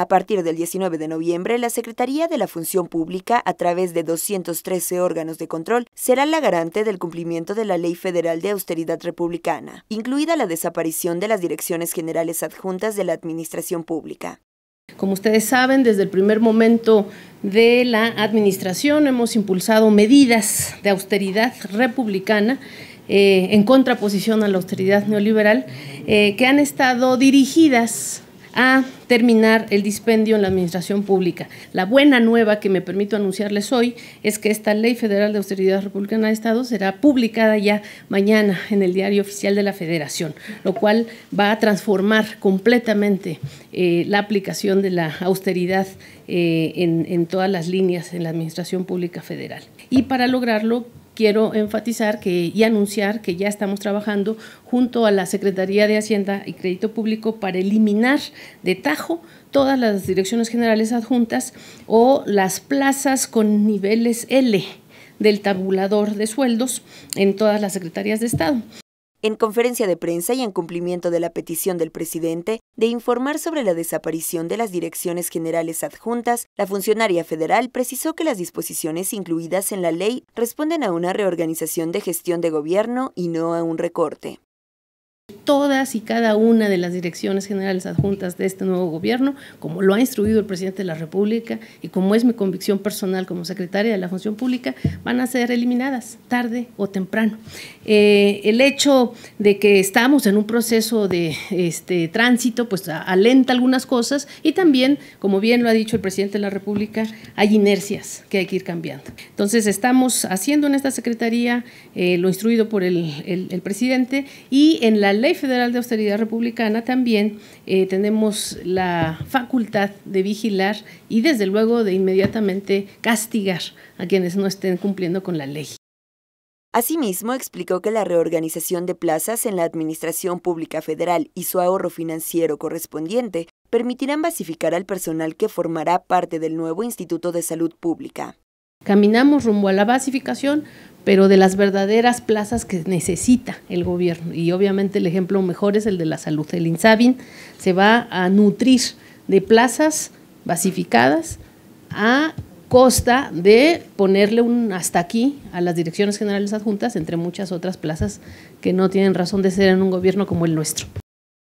A partir del 19 de noviembre, la Secretaría de la Función Pública, a través de 213 órganos de control, será la garante del cumplimiento de la Ley Federal de Austeridad Republicana, incluida la desaparición de las direcciones generales adjuntas de la Administración Pública. Como ustedes saben, desde el primer momento de la administración hemos impulsado medidas de austeridad republicana eh, en contraposición a la austeridad neoliberal eh, que han estado dirigidas a terminar el dispendio en la administración pública. La buena nueva que me permito anunciarles hoy es que esta Ley Federal de Austeridad Republicana de Estado será publicada ya mañana en el Diario Oficial de la Federación, lo cual va a transformar completamente eh, la aplicación de la austeridad eh, en, en todas las líneas en la administración pública federal. Y para lograrlo, quiero enfatizar que, y anunciar que ya estamos trabajando junto a la Secretaría de Hacienda y Crédito Público para eliminar de tajo todas las direcciones generales adjuntas o las plazas con niveles L del tabulador de sueldos en todas las secretarías de Estado. En conferencia de prensa y en cumplimiento de la petición del presidente de informar sobre la desaparición de las direcciones generales adjuntas, la funcionaria federal precisó que las disposiciones incluidas en la ley responden a una reorganización de gestión de gobierno y no a un recorte todas y cada una de las direcciones generales adjuntas de este nuevo gobierno, como lo ha instruido el presidente de la República y como es mi convicción personal como secretaria de la Función Pública, van a ser eliminadas tarde o temprano. Eh, el hecho de que estamos en un proceso de este, tránsito, pues alenta algunas cosas y también, como bien lo ha dicho el presidente de la República, hay inercias que hay que ir cambiando. Entonces, estamos haciendo en esta secretaría eh, lo instruido por el, el presidente y en la ley Federal de Austeridad Republicana también eh, tenemos la facultad de vigilar y desde luego de inmediatamente castigar a quienes no estén cumpliendo con la ley. Asimismo, explicó que la reorganización de plazas en la Administración Pública Federal y su ahorro financiero correspondiente permitirán basificar al personal que formará parte del nuevo Instituto de Salud Pública. Caminamos rumbo a la basificación, pero de las verdaderas plazas que necesita el gobierno. Y obviamente el ejemplo mejor es el de la salud. El INSABIN se va a nutrir de plazas basificadas a costa de ponerle un hasta aquí a las direcciones generales adjuntas, entre muchas otras plazas que no tienen razón de ser en un gobierno como el nuestro.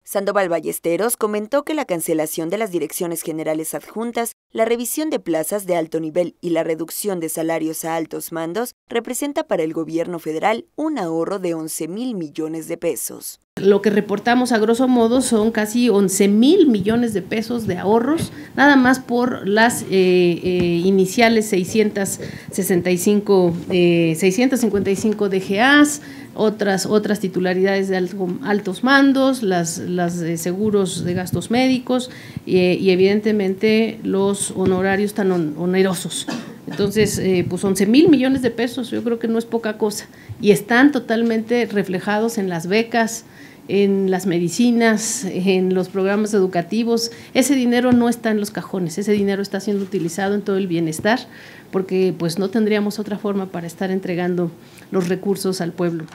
Sandoval Ballesteros comentó que la cancelación de las direcciones generales adjuntas, la revisión de plazas de alto nivel y la reducción de salarios a altos mandos representa para el gobierno federal un ahorro de 11 mil millones de pesos. Lo que reportamos a grosso modo son casi 11 mil millones de pesos de ahorros, nada más por las eh, eh, iniciales 665, 655 DGAs, otras, otras titularidades de altos mandos, las, de seguros de gastos médicos y, evidentemente los honorarios tan onerosos. Entonces, eh, pues 11 mil millones de pesos, yo creo que no es poca cosa. Y están totalmente reflejados en las becas, en las medicinas, en los programas educativos. Ese dinero no está en los cajones, ese dinero está siendo utilizado en todo el bienestar, porque pues no tendríamos otra forma para estar entregando los recursos al pueblo.